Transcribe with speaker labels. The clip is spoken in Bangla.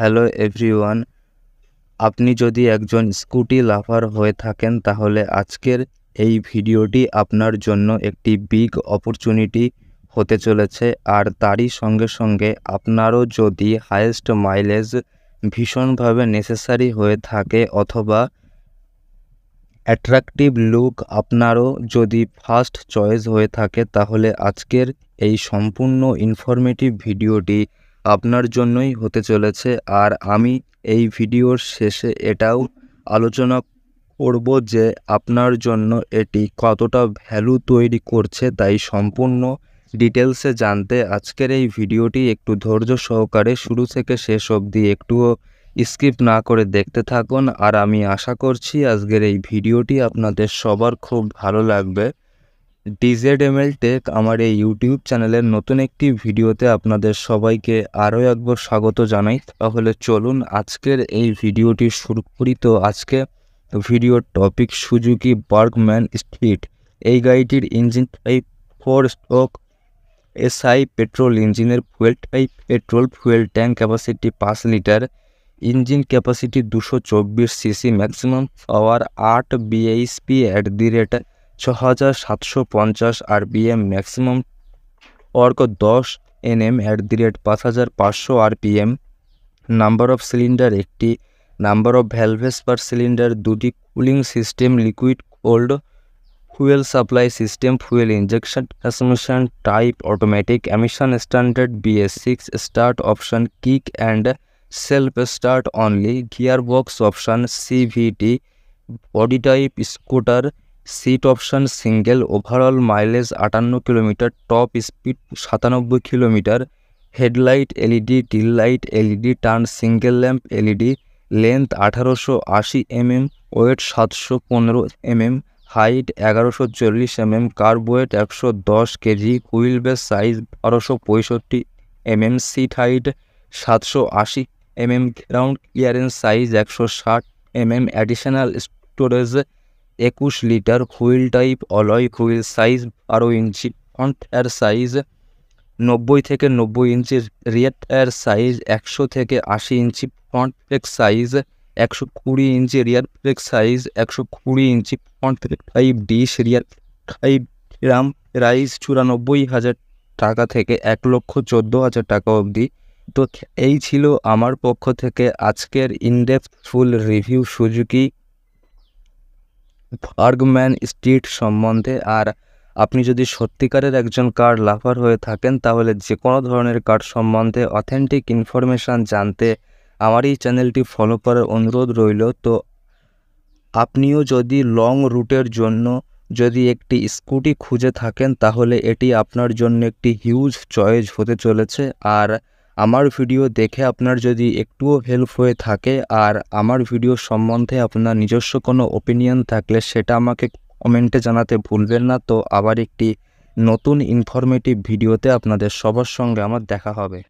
Speaker 1: হ্যালো এভরিওয়ান আপনি যদি একজন স্কুটি লাফার হয়ে থাকেন তাহলে আজকের এই ভিডিওটি আপনার জন্য একটি বিগ অপরচুনিটি হতে চলেছে আর তারই সঙ্গে সঙ্গে আপনারও যদি হায়েস্ট মাইলেজ ভীষণভাবে নেসেসারি হয়ে থাকে অথবা অ্যাট্রাকটিভ লুক আপনারও যদি ফার্স্ট চয়েস হয়ে থাকে তাহলে আজকের এই সম্পূর্ণ ইনফরমেটিভ ভিডিওটি আপনার জন্যই হতে চলেছে আর আমি এই ভিডিওর শেষে এটাও আলোচনা করব যে আপনার জন্য এটি কতটা ভ্যালু তৈরি করছে তাই সম্পূর্ণ ডিটেলসে জানতে আজকের এই ভিডিওটি একটু ধৈর্য সহকারে শুরু থেকে শেষ অবধি একটুও স্কিপ না করে দেখতে থাকুন আর আমি আশা করছি আজকের এই ভিডিওটি আপনাদের সবার খুব ভালো লাগবে এল টেক আমার এই ইউটিউব চ্যানেলের নতুন একটি ভিডিওতে আপনাদের সবাইকে আরও একবার স্বাগত জানাই তাহলে চলুন আজকের এই ভিডিওটি শুরু করি তো আজকে ভিডিওর টপিক সুজুকি বার্গম্যান স্ট্রিট এই গাড়িটির engine type four stroke SI petrol ইঞ্জিনের fuel type petrol fuel tank capacity পাঁচ লিটার ইঞ্জিন ক্যাপাসিটি দুশো চব্বিশ সিসি ম্যাক্সিমাম পাওয়ার আট বিএইচপি অ্যাট দি রেট ছ হাজার সাতশো পঞ্চাশ আর বিএম ম্যাক্সিমাম অর্ক দশ N M at the rate পাঁচ হাজার পাঁচশো R PM number of cylinder একটি number of valves per cylinder দুটি cooling system liquid cooled fuel supply system fuel injection transmission type automatic emission standard BS six start option kick and self start only gear box option CVT body type scooter seat option single overall mileage আটান্ন কিলোমিটার টপ স্পিড সাতানব্বই kilometre headlight LED tail light LED turn single lamp LED length আঠারোশো আশি এম এম ওয়েট সাতশো পনেরো এমএম হাইট এগারোশো চল্লিশ এমএম কার্ব ওয়েট একশো দশ কেজি হুইল বেস সাইজ বারোশো পঁয়ষট্টি এম এম সিট হাইট সাতশো আশি M M ground clearance size একশো ষাট এম এম অ্যাডিশনাল স্টোরেজ একুশ litre wheel type alloy wheel size বারো ইঞ্চি ফ্রন্ট এর সাইজ নব্বই থেকে নব্বই ইঞ্চি রিয়ার এর সাইজ একশো থেকে আশি ইঞ্চি ফ্রন্ট ব্রেক সাইজ একশো কুড়ি ইঞ্চি রিয়ার ব্রেক সাইজ একশো কুড়ি inch front brake five disc rear five drum price চুরানব্বই হাজার টাকা থেকে এক লক্ষ চোদ্দো হাজার টাকা অবধি তো এই ছিল আমার পক্ষ থেকে আজকের in-depth full review Suzuki Burgman street সম্বন্ধে আর আপনি যদি সত্যিকারের একজন কার্ড লাভার হয়ে থাকেন তাহলে যে কোনো ধরনের কার্ড সম্বন্ধে অথেন্টিক ইনফরমেশান জানতে আমার এই চ্যানেলটি ফলো করার অনুরোধ রইল তো আপনিও যদি লং রুটের জন্য যদি একটি স্কুটি খুঁজে থাকেন তাহলে এটি আপনার জন্য একটি হিউজ চয়েস হতে চলেছে আর আমার ভিডিও দেখে আপনার যদি একটুও হেল্প হয়ে থাকে আর আমার ভিডিও সম্বন্ধে আপনার নিজস্ব কোনো ওপিনিয়ন থাকলে সেটা আমাকে কমেন্টে জানাতে ভুলবেন না তো আবার একটি নতুন ইনফরমেটিভ ভিডিওতে আপনাদের সবার সঙ্গে আমার দেখা হবে